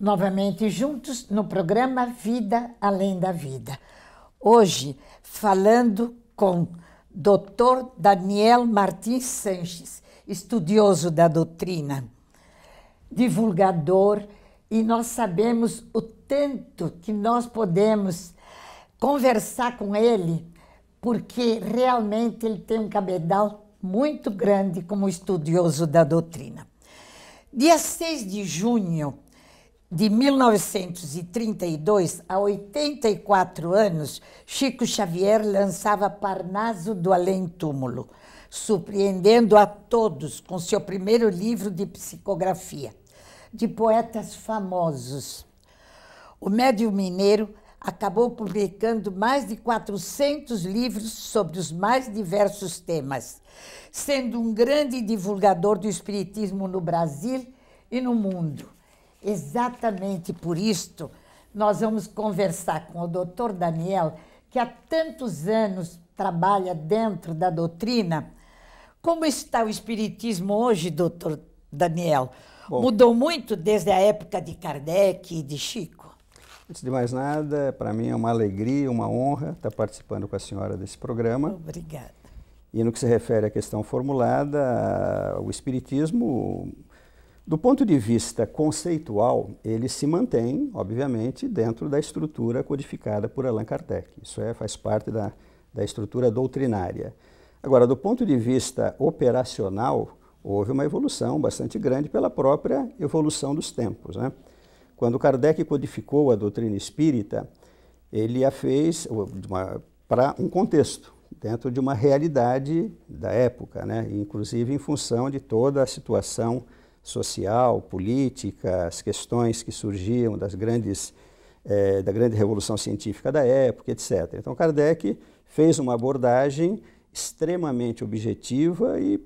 novamente juntos no programa Vida Além da Vida. Hoje, falando com Dr. Daniel Martins Sanches, estudioso da doutrina, divulgador, e nós sabemos o tanto que nós podemos conversar com ele, porque realmente ele tem um cabedal muito grande como estudioso da doutrina. Dia 6 de junho de 1932 a 84 anos, Chico Xavier lançava Parnaso do Além-Túmulo, surpreendendo a todos com seu primeiro livro de psicografia, de poetas famosos. O médium mineiro acabou publicando mais de 400 livros sobre os mais diversos temas, sendo um grande divulgador do espiritismo no Brasil e no mundo. Exatamente por isto, nós vamos conversar com o doutor Daniel, que há tantos anos trabalha dentro da doutrina. Como está o Espiritismo hoje, doutor Daniel? Bom, Mudou muito desde a época de Kardec e de Chico? Antes de mais nada, para mim é uma alegria, uma honra estar participando com a senhora desse programa. Obrigada. E no que se refere à questão formulada, o Espiritismo do ponto de vista conceitual, ele se mantém, obviamente, dentro da estrutura codificada por Allan Kardec. Isso é, faz parte da, da estrutura doutrinária. Agora, do ponto de vista operacional, houve uma evolução bastante grande pela própria evolução dos tempos. Né? Quando Kardec codificou a doutrina espírita, ele a fez para um contexto, dentro de uma realidade da época, né? inclusive em função de toda a situação social, política, as questões que surgiam das grandes, eh, da grande revolução científica da época, etc. Então Kardec fez uma abordagem extremamente objetiva e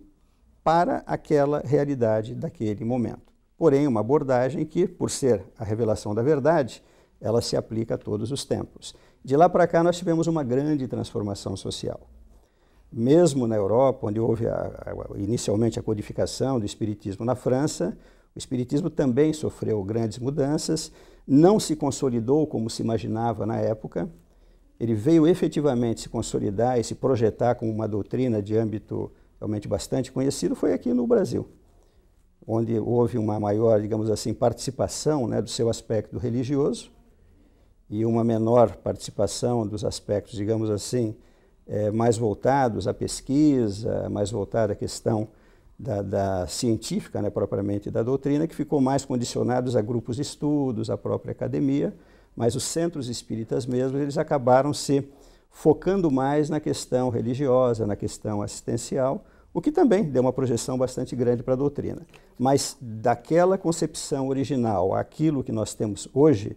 para aquela realidade daquele momento. Porém, uma abordagem que, por ser a revelação da verdade, ela se aplica a todos os tempos. De lá para cá, nós tivemos uma grande transformação social mesmo na Europa, onde houve a, a, inicialmente a codificação do Espiritismo na França, o Espiritismo também sofreu grandes mudanças, não se consolidou como se imaginava na época, ele veio efetivamente se consolidar e se projetar como uma doutrina de âmbito realmente bastante conhecido, foi aqui no Brasil, onde houve uma maior, digamos assim, participação né, do seu aspecto religioso e uma menor participação dos aspectos, digamos assim, é, mais voltados à pesquisa, mais voltado à questão da, da científica, né, propriamente da doutrina, que ficou mais condicionados a grupos de estudos, à própria academia, mas os centros espíritas mesmo, eles acabaram se focando mais na questão religiosa, na questão assistencial, o que também deu uma projeção bastante grande para a doutrina. Mas daquela concepção original aquilo que nós temos hoje,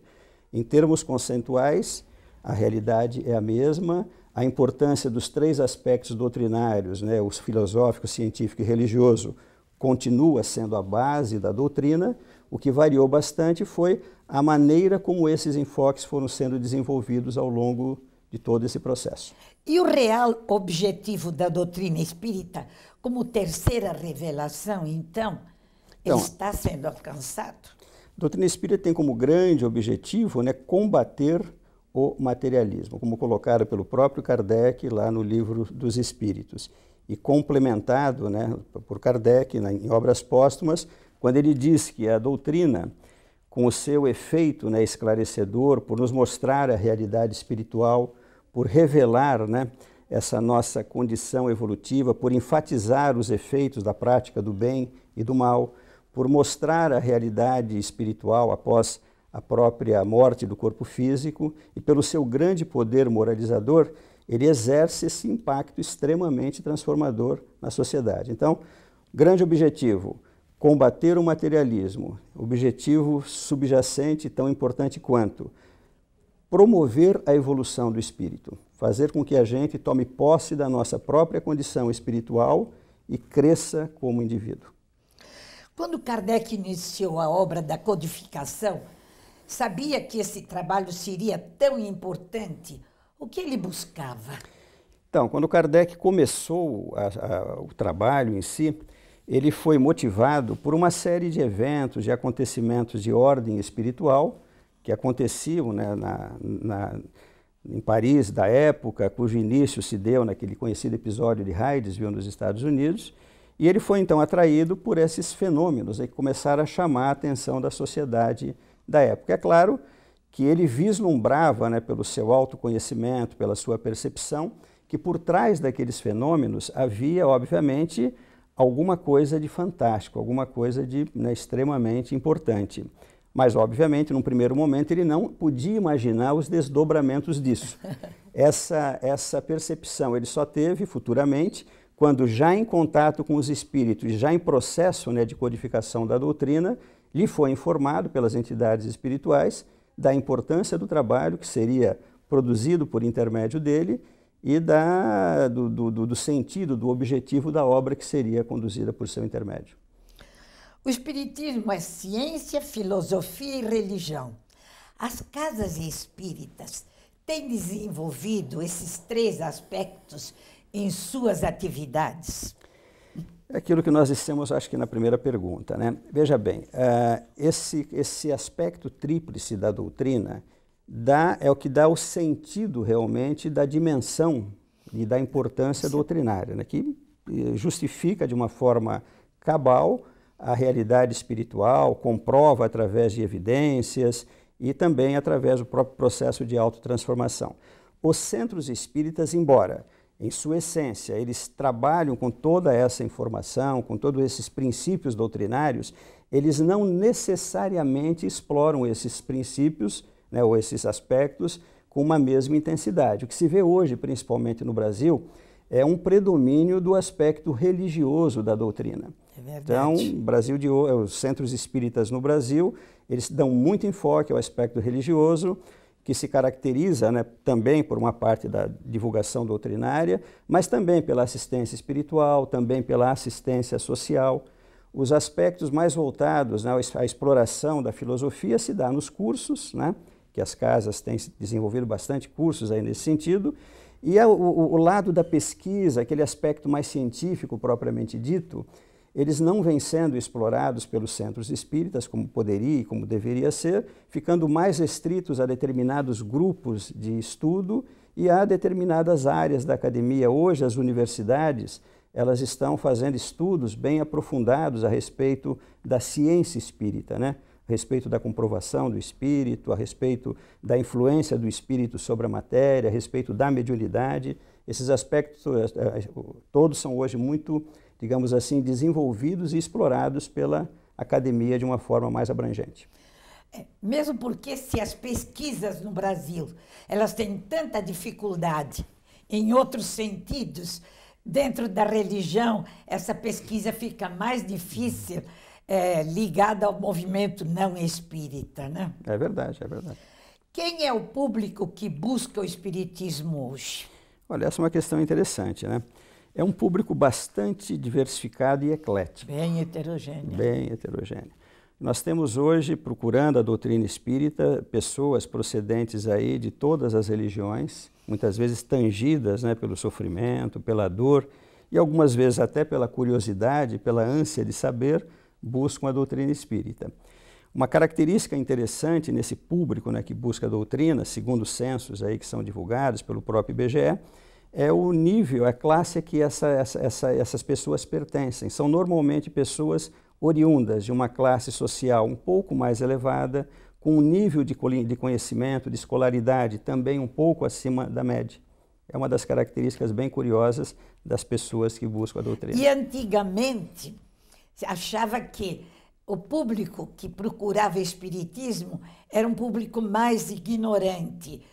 em termos conceituais, a realidade é a mesma, a importância dos três aspectos doutrinários, né, os filosófico, científico e religioso, continua sendo a base da doutrina. O que variou bastante foi a maneira como esses enfoques foram sendo desenvolvidos ao longo de todo esse processo. E o real objetivo da doutrina espírita, como terceira revelação, então, então está sendo alcançado? A doutrina espírita tem como grande objetivo né, combater o materialismo, como colocado pelo próprio Kardec lá no livro dos Espíritos, e complementado né, por Kardec né, em obras póstumas, quando ele diz que a doutrina, com o seu efeito né, esclarecedor, por nos mostrar a realidade espiritual, por revelar né, essa nossa condição evolutiva, por enfatizar os efeitos da prática do bem e do mal, por mostrar a realidade espiritual após a própria morte do corpo físico e pelo seu grande poder moralizador, ele exerce esse impacto extremamente transformador na sociedade. Então, grande objetivo, combater o materialismo, objetivo subjacente tão importante quanto promover a evolução do espírito, fazer com que a gente tome posse da nossa própria condição espiritual e cresça como indivíduo. Quando Kardec iniciou a obra da codificação, Sabia que esse trabalho seria tão importante? O que ele buscava? Então, quando Kardec começou a, a, o trabalho em si, ele foi motivado por uma série de eventos, e acontecimentos de ordem espiritual que aconteciam né, na, na, em Paris da época, cujo início se deu naquele conhecido episódio de Hydesville nos Estados Unidos. E ele foi então atraído por esses fenômenos é que começaram a chamar a atenção da sociedade da época. É claro que ele vislumbrava, né, pelo seu autoconhecimento, pela sua percepção, que por trás daqueles fenômenos havia, obviamente, alguma coisa de fantástico, alguma coisa de né, extremamente importante. Mas, obviamente, num primeiro momento, ele não podia imaginar os desdobramentos disso. Essa, essa percepção ele só teve futuramente, quando já em contato com os espíritos, já em processo né, de codificação da doutrina, lhe foi informado pelas entidades espirituais da importância do trabalho que seria produzido por intermédio dele e da, do, do, do sentido, do objetivo da obra que seria conduzida por seu intermédio. O Espiritismo é ciência, filosofia e religião. As casas espíritas têm desenvolvido esses três aspectos em suas atividades? É aquilo que nós dissemos, acho que na primeira pergunta. Né? Veja bem, uh, esse, esse aspecto tríplice da doutrina dá, é o que dá o sentido realmente da dimensão e da importância Sim. doutrinária, né? que eh, justifica de uma forma cabal a realidade espiritual, comprova através de evidências e também através do próprio processo de autotransformação. Os centros espíritas, embora em sua essência, eles trabalham com toda essa informação, com todos esses princípios doutrinários, eles não necessariamente exploram esses princípios né, ou esses aspectos com uma mesma intensidade. O que se vê hoje, principalmente no Brasil, é um predomínio do aspecto religioso da doutrina. É verdade. Então, Brasil de, os centros espíritas no Brasil, eles dão muito enfoque ao aspecto religioso, que se caracteriza né, também por uma parte da divulgação doutrinária, mas também pela assistência espiritual, também pela assistência social. Os aspectos mais voltados né, à exploração da filosofia se dá nos cursos, né, que as casas têm desenvolvido bastante cursos aí nesse sentido, e é o, o lado da pesquisa, aquele aspecto mais científico propriamente dito, eles não vêm sendo explorados pelos centros espíritas, como poderia e como deveria ser, ficando mais restritos a determinados grupos de estudo e a determinadas áreas da academia. Hoje, as universidades elas estão fazendo estudos bem aprofundados a respeito da ciência espírita, né? a respeito da comprovação do espírito, a respeito da influência do espírito sobre a matéria, a respeito da mediunidade. Esses aspectos eh, eh, todos são hoje muito digamos assim, desenvolvidos e explorados pela academia de uma forma mais abrangente. É, mesmo porque se as pesquisas no Brasil elas têm tanta dificuldade em outros sentidos, dentro da religião essa pesquisa fica mais difícil é, ligada ao movimento não espírita, né? É verdade, é verdade. Quem é o público que busca o espiritismo hoje? Olha, essa é uma questão interessante, né? É um público bastante diversificado e eclético. Bem heterogêneo. Bem heterogêneo. Nós temos hoje, procurando a doutrina espírita, pessoas procedentes aí de todas as religiões, muitas vezes tangidas né, pelo sofrimento, pela dor e algumas vezes até pela curiosidade, pela ânsia de saber, buscam a doutrina espírita. Uma característica interessante nesse público né, que busca a doutrina, segundo os censos aí que são divulgados pelo próprio IBGE, é o nível, é a classe que essa, essa, essa, essas pessoas pertencem. São normalmente pessoas oriundas de uma classe social um pouco mais elevada, com um nível de, de conhecimento, de escolaridade também um pouco acima da média. É uma das características bem curiosas das pessoas que buscam a doutrina. E antigamente, achava que o público que procurava espiritismo era um público mais ignorante.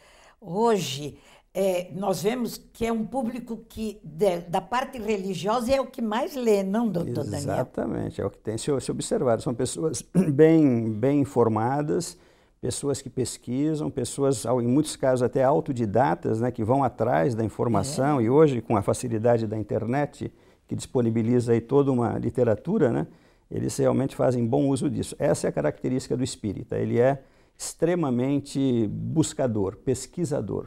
Hoje, é, nós vemos que é um público que, de, da parte religiosa, é o que mais lê, não, doutor Exatamente, Daniel? Exatamente, é o que tem se, se São pessoas bem, bem informadas, pessoas que pesquisam, pessoas, em muitos casos, até autodidatas, né, que vão atrás da informação, é. e hoje, com a facilidade da internet, que disponibiliza aí toda uma literatura, né, eles realmente fazem bom uso disso. Essa é a característica do espírita, ele é extremamente buscador, pesquisador.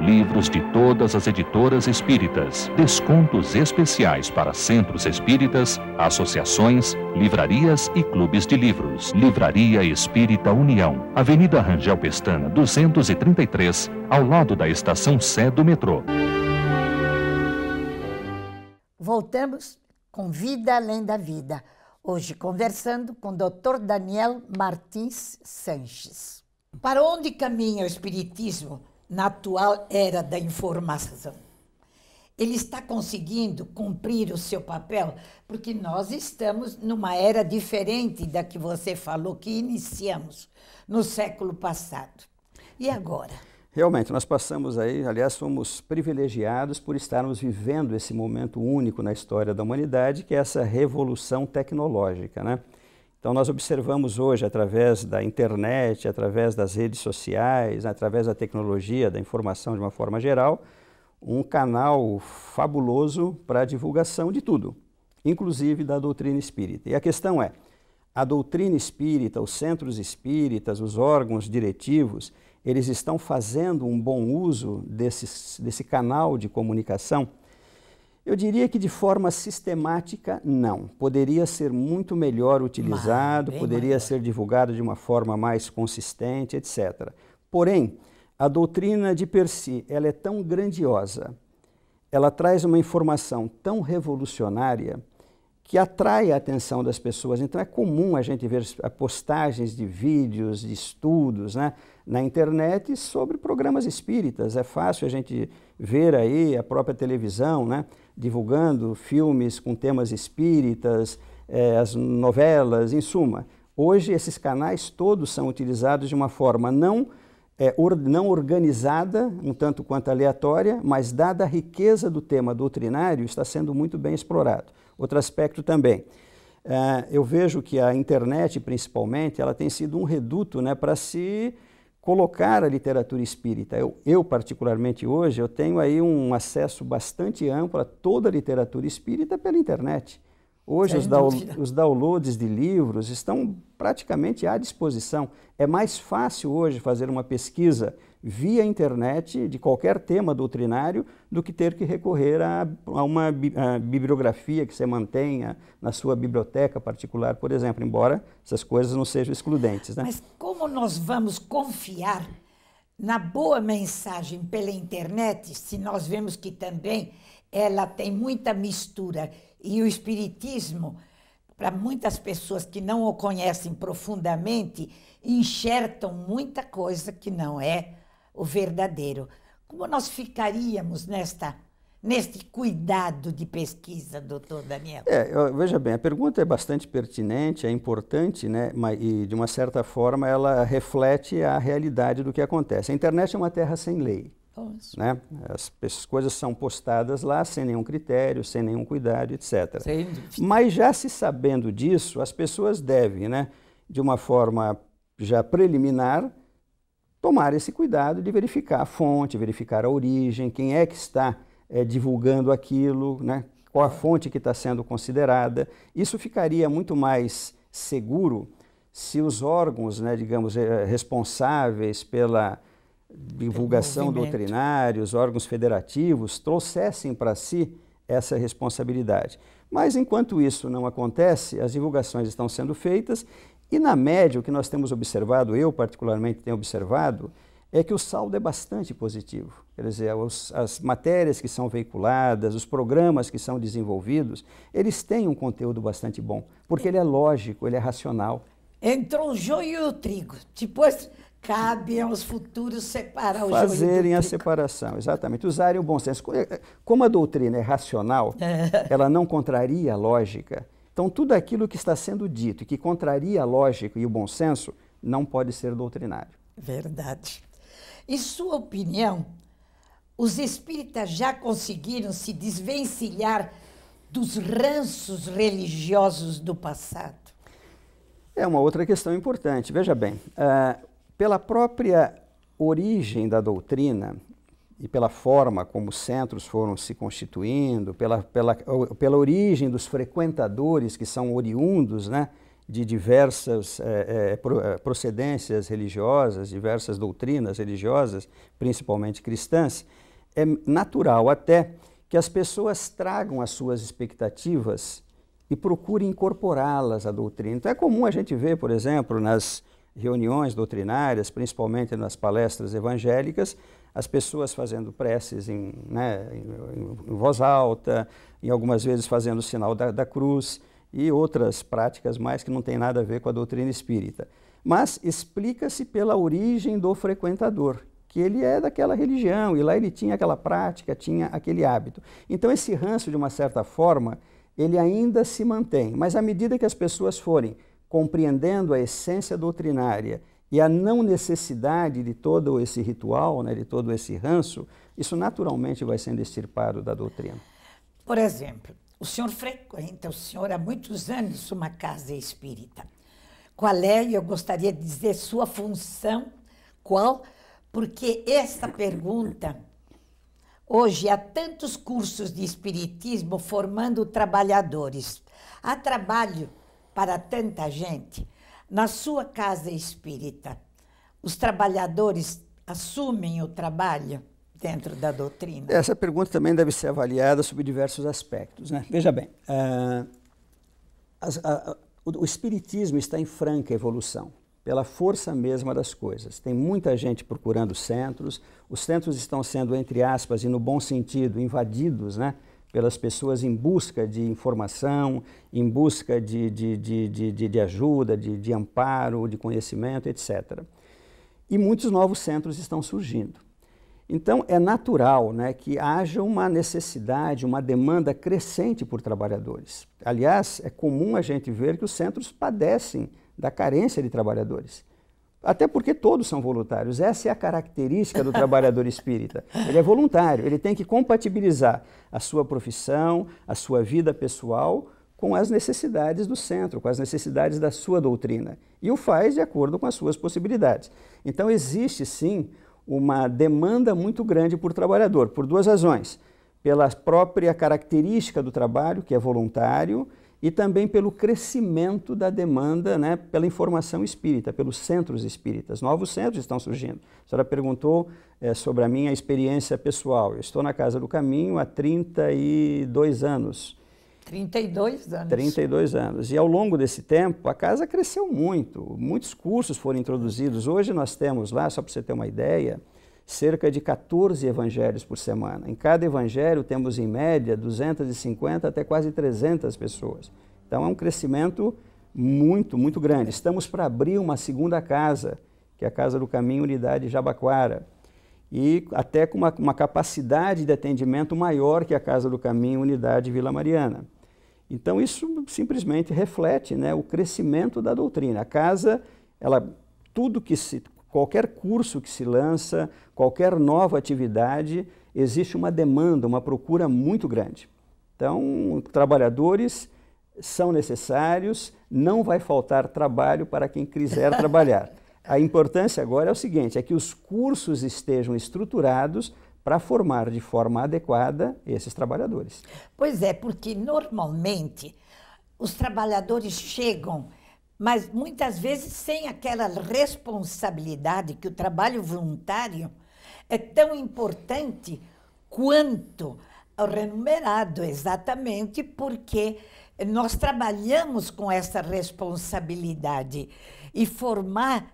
livros de todas as editoras espíritas, descontos especiais para centros espíritas, associações, livrarias e clubes de livros. Livraria Espírita União, Avenida Rangel Pestana, 233, ao lado da estação Sé do metrô. Voltamos com Vida Além da Vida. Hoje conversando com o Dr. Daniel Martins Sanches. Para onde caminha o espiritismo na atual era da informação. Ele está conseguindo cumprir o seu papel, porque nós estamos numa era diferente da que você falou, que iniciamos no século passado. E agora? Realmente, nós passamos aí, aliás, fomos privilegiados por estarmos vivendo esse momento único na história da humanidade, que é essa revolução tecnológica, né? Então, nós observamos hoje, através da internet, através das redes sociais, através da tecnologia, da informação de uma forma geral, um canal fabuloso para a divulgação de tudo, inclusive da doutrina espírita. E a questão é: a doutrina espírita, os centros espíritas, os órgãos diretivos, eles estão fazendo um bom uso desse, desse canal de comunicação? Eu diria que de forma sistemática, não. Poderia ser muito melhor utilizado, Mas, poderia ser divulgado de uma forma mais consistente, etc. Porém, a doutrina de Percy, ela é tão grandiosa, ela traz uma informação tão revolucionária que atrai a atenção das pessoas. Então é comum a gente ver postagens de vídeos, de estudos né, na internet sobre programas espíritas. É fácil a gente ver aí a própria televisão, né? divulgando filmes com temas espíritas, é, as novelas, em suma. Hoje, esses canais todos são utilizados de uma forma não, é, or, não organizada, um tanto quanto aleatória, mas dada a riqueza do tema doutrinário, está sendo muito bem explorado. Outro aspecto também. É, eu vejo que a internet, principalmente, ela tem sido um reduto né, para se colocar a literatura espírita. Eu, eu, particularmente hoje, eu tenho aí um acesso bastante amplo a toda a literatura espírita pela internet. Hoje os, down, os, downloads de livros estão praticamente à disposição. É mais fácil hoje fazer uma pesquisa via internet de qualquer tema doutrinário do que ter que recorrer a, a uma a bibliografia que você mantenha na sua biblioteca particular, por exemplo, embora essas coisas não sejam excludentes. Né? Mas como nós vamos confiar na boa mensagem pela internet se nós vemos que também ela tem muita mistura e o espiritismo para muitas pessoas que não o conhecem profundamente, enxertam muita coisa que não é o verdadeiro. Como nós ficaríamos nesta neste cuidado de pesquisa, doutor Daniel? É, eu, veja bem, a pergunta é bastante pertinente, é importante, né? Mas, e de uma certa forma ela reflete a realidade do que acontece. A internet é uma terra sem lei. né? As, as coisas são postadas lá sem nenhum critério, sem nenhum cuidado, etc. Mas já se sabendo disso, as pessoas devem, né, de uma forma já preliminar, tomar esse cuidado de verificar a fonte, verificar a origem, quem é que está é, divulgando aquilo, né? qual a fonte que está sendo considerada. Isso ficaria muito mais seguro se os órgãos, né, digamos, eh, responsáveis pela divulgação doutrinária, os órgãos federativos, trouxessem para si essa responsabilidade. Mas enquanto isso não acontece, as divulgações estão sendo feitas e na média, o que nós temos observado, eu particularmente tenho observado, é que o saldo é bastante positivo. Quer dizer, os, as matérias que são veiculadas, os programas que são desenvolvidos, eles têm um conteúdo bastante bom, porque ele é lógico, ele é racional. Entrou o joio e o trigo. Depois cabe aos futuros separar o Fazerem joio trigo. a separação, exatamente. Usarem o bom senso. Como é, a doutrina é racional, ela não contraria a lógica. Então, tudo aquilo que está sendo dito e que contraria a lógica e o bom senso não pode ser doutrinário. Verdade. Em sua opinião, os espíritas já conseguiram se desvencilhar dos ranços religiosos do passado? É uma outra questão importante. Veja bem, uh, pela própria origem da doutrina, e pela forma como os centros foram se constituindo, pela, pela, pela origem dos frequentadores que são oriundos né, de diversas é, é, procedências religiosas, diversas doutrinas religiosas, principalmente cristãs, é natural até que as pessoas tragam as suas expectativas e procurem incorporá-las à doutrina. Então é comum a gente ver, por exemplo, nas reuniões doutrinárias, principalmente nas palestras evangélicas, as pessoas fazendo preces em, né, em, em voz alta, e algumas vezes fazendo o sinal da, da cruz e outras práticas mais que não tem nada a ver com a doutrina espírita. Mas explica-se pela origem do frequentador, que ele é daquela religião e lá ele tinha aquela prática, tinha aquele hábito. Então esse ranço, de uma certa forma, ele ainda se mantém, mas à medida que as pessoas forem compreendendo a essência doutrinária e a não necessidade de todo esse ritual, né, de todo esse ranço, isso naturalmente vai sendo extirpado da doutrina. Por exemplo, o senhor frequenta, o senhor há muitos anos, uma casa espírita. Qual é, eu gostaria de dizer, sua função, qual? Porque essa pergunta, hoje há tantos cursos de espiritismo formando trabalhadores. Há trabalho para tanta gente na sua casa espírita, os trabalhadores assumem o trabalho dentro da doutrina? Essa pergunta também deve ser avaliada sob diversos aspectos. Né? Veja bem, uh, as, a, o, o espiritismo está em franca evolução pela força mesma das coisas. Tem muita gente procurando centros, os centros estão sendo, entre aspas, e no bom sentido, invadidos né, pelas pessoas em busca de informação, em busca de, de, de, de, de ajuda, de, de amparo, de conhecimento, etc. E muitos novos centros estão surgindo. Então, é natural né, que haja uma necessidade, uma demanda crescente por trabalhadores. Aliás, é comum a gente ver que os centros padecem da carência de trabalhadores. Até porque todos são voluntários. Essa é a característica do trabalhador espírita. Ele é voluntário, ele tem que compatibilizar a sua profissão, a sua vida pessoal com as necessidades do centro, com as necessidades da sua doutrina. E o faz de acordo com as suas possibilidades. Então, existe sim uma demanda muito grande por trabalhador, por duas razões. Pela própria característica do trabalho, que é voluntário, e também pelo crescimento da demanda né, pela informação espírita, pelos centros espíritas. Novos centros estão surgindo. A senhora perguntou é, sobre a minha experiência pessoal. Eu estou na Casa do Caminho há 32 anos. 32 anos. 32 anos. E ao longo desse tempo, a casa cresceu muito. Muitos cursos foram introduzidos. Hoje nós temos lá, só para você ter uma ideia, cerca de 14 evangelhos por semana. Em cada evangelho temos, em média, 250 até quase 300 pessoas. Então é um crescimento muito, muito grande. Estamos para abrir uma segunda casa, que é a Casa do Caminho Unidade Jabaquara, e até com uma, uma capacidade de atendimento maior que a Casa do Caminho Unidade Vila Mariana. Então isso simplesmente reflete né, o crescimento da doutrina. A casa, ela, tudo que se qualquer curso que se lança, qualquer nova atividade, existe uma demanda, uma procura muito grande. Então, trabalhadores são necessários, não vai faltar trabalho para quem quiser trabalhar. A importância agora é o seguinte: é que os cursos estejam estruturados para formar de forma adequada esses trabalhadores. Pois é, porque normalmente os trabalhadores chegam mas muitas vezes sem aquela responsabilidade que o trabalho voluntário é tão importante quanto o remunerado, exatamente porque nós trabalhamos com essa responsabilidade e formar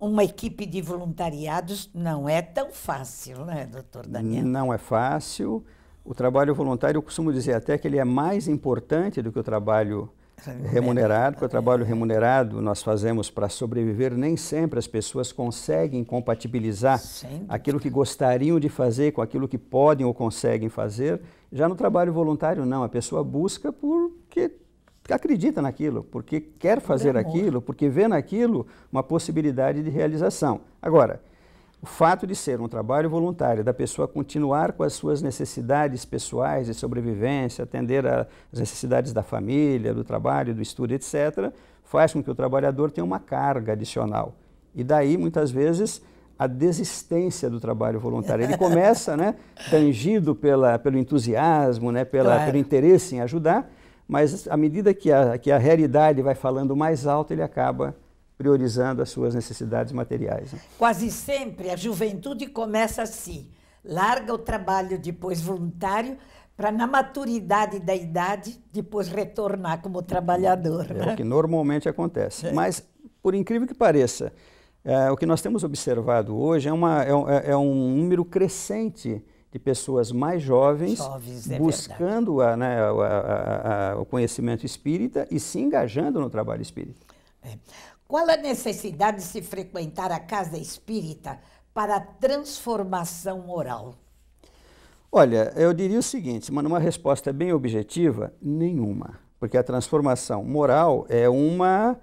uma equipe de voluntariados não é tão fácil, né, doutor Daniel? Não é fácil. O trabalho voluntário, eu costumo dizer até que ele é mais importante do que o trabalho remunerado, porque o trabalho remunerado nós fazemos para sobreviver, nem sempre as pessoas conseguem compatibilizar aquilo que gostariam de fazer com aquilo que podem ou conseguem fazer. Já no trabalho voluntário, não, a pessoa busca porque acredita naquilo, porque quer fazer aquilo, porque vê naquilo uma possibilidade de realização. Agora, o fato de ser um trabalho voluntário, da pessoa continuar com as suas necessidades pessoais de sobrevivência, atender às necessidades da família, do trabalho, do estudo, etc., faz com que o trabalhador tenha uma carga adicional. E daí, muitas vezes, a desistência do trabalho voluntário. Ele começa, né, tangido pela, pelo entusiasmo, né, pela, claro. pelo interesse em ajudar, mas à medida que a, que a realidade vai falando mais alto, ele acaba priorizando as suas necessidades materiais. Né? Quase sempre a juventude começa assim, larga o trabalho depois voluntário para na maturidade da idade depois retornar como trabalhador. É né? o que normalmente acontece. É. Mas por incrível que pareça, é, o que nós temos observado hoje é, uma, é, é, é um número crescente de pessoas mais jovens, jovens é buscando a, né, a, a, o conhecimento espírita e se engajando no trabalho espírita. É. Qual a necessidade de se frequentar a casa espírita para a transformação moral? Olha, eu diria o seguinte, mas numa resposta bem objetiva, nenhuma. Porque a transformação moral é uma,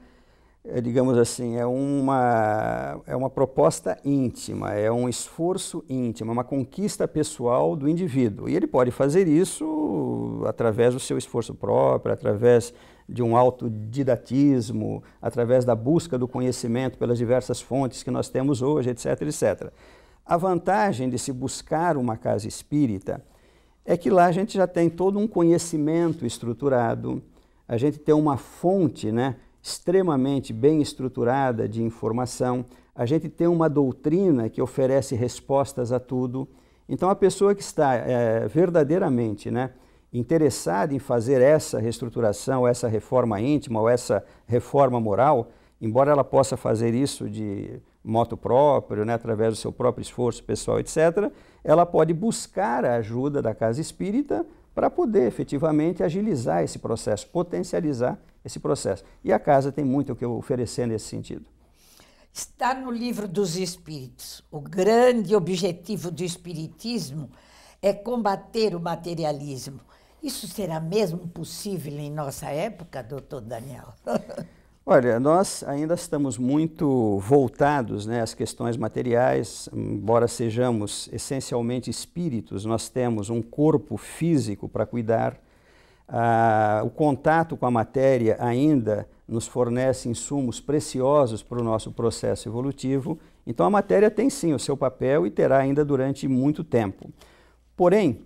é, digamos assim, é uma, é uma proposta íntima, é um esforço íntimo, é uma conquista pessoal do indivíduo. E ele pode fazer isso através do seu esforço próprio, através de um autodidatismo, através da busca do conhecimento pelas diversas fontes que nós temos hoje, etc, etc. A vantagem de se buscar uma casa espírita é que lá a gente já tem todo um conhecimento estruturado, a gente tem uma fonte né, extremamente bem estruturada de informação, a gente tem uma doutrina que oferece respostas a tudo. Então, a pessoa que está é, verdadeiramente né, interessada em fazer essa reestruturação, essa reforma íntima ou essa reforma moral, embora ela possa fazer isso de moto próprio, né, através do seu próprio esforço pessoal, etc., ela pode buscar a ajuda da casa espírita para poder efetivamente agilizar esse processo, potencializar esse processo. E a casa tem muito o que oferecer nesse sentido. Está no livro dos Espíritos. O grande objetivo do Espiritismo é combater o materialismo. Isso será mesmo possível em nossa época, doutor Daniel? Olha, nós ainda estamos muito voltados né, às questões materiais, embora sejamos essencialmente espíritos, nós temos um corpo físico para cuidar. Ah, o contato com a matéria ainda nos fornece insumos preciosos para o nosso processo evolutivo. Então, a matéria tem sim o seu papel e terá ainda durante muito tempo. Porém,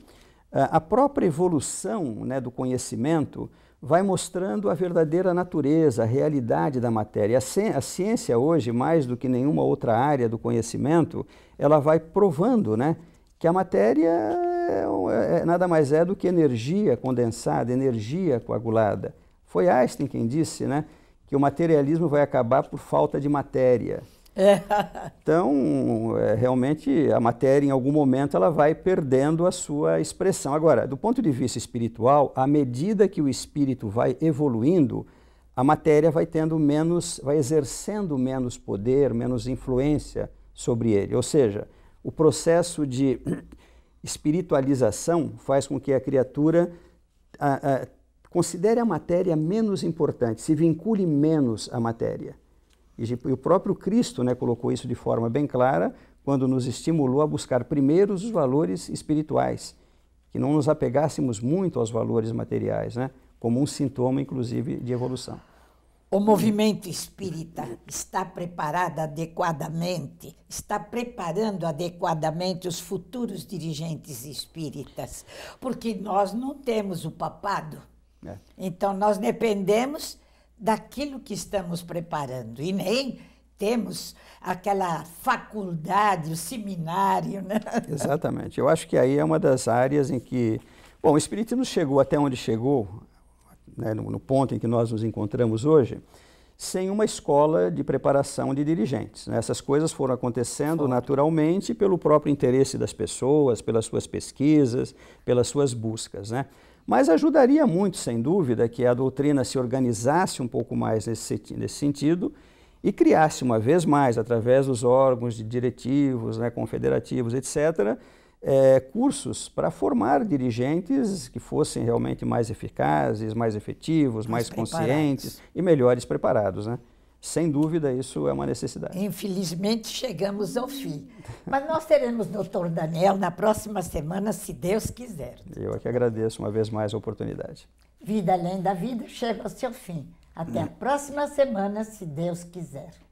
ah, a própria evolução né, do conhecimento vai mostrando a verdadeira natureza, a realidade da matéria. A ciência hoje, mais do que nenhuma outra área do conhecimento, ela vai provando né, que a matéria é, é, é nada mais é do que energia condensada, energia coagulada. Foi Einstein quem disse né, que o materialismo vai acabar por falta de matéria. É. Então, é, realmente, a matéria, em algum momento, ela vai perdendo a sua expressão. Agora, do ponto de vista espiritual, à medida que o espírito vai evoluindo, a matéria vai tendo menos, vai exercendo menos poder, menos influência sobre ele. Ou seja, o processo de espiritualização faz com que a criatura a, a, considere a matéria menos importante, se vincule menos à matéria. E, o próprio Cristo né, colocou isso de forma bem clara quando nos estimulou a buscar primeiro os valores espirituais, que não nos apegássemos muito aos valores materiais, né, como um sintoma, inclusive, de evolução. O movimento espírita está preparado adequadamente, está preparando adequadamente os futuros dirigentes espíritas, porque nós não temos o papado. É. Então, nós dependemos daquilo que estamos preparando e nem temos aquela faculdade, o seminário, né? Exatamente. Eu acho que aí é uma das áreas em que, bom, o espiritismo chegou até onde chegou, né, no, no ponto em que nós nos encontramos hoje, sem uma escola de preparação de dirigentes. Né? Essas coisas foram acontecendo naturalmente pelo próprio interesse das pessoas, pelas suas pesquisas, pelas suas buscas. Né? Mas ajudaria muito, sem dúvida, que a doutrina se organizasse um pouco mais nesse, nesse sentido e criasse uma vez mais, através dos órgãos diretivos, né, confederativos, etc., é, cursos para formar dirigentes que fossem realmente mais eficazes, mais efetivos, mais, mais conscientes e melhores preparados. Né? Sem dúvida, isso é uma necessidade. Infelizmente, chegamos ao fim. Mas nós teremos o doutor Daniel na próxima semana, se Deus quiser. Eu aqui é que agradeço uma vez mais a oportunidade. Vida além da vida chega ao seu fim. Até a próxima semana, se Deus quiser.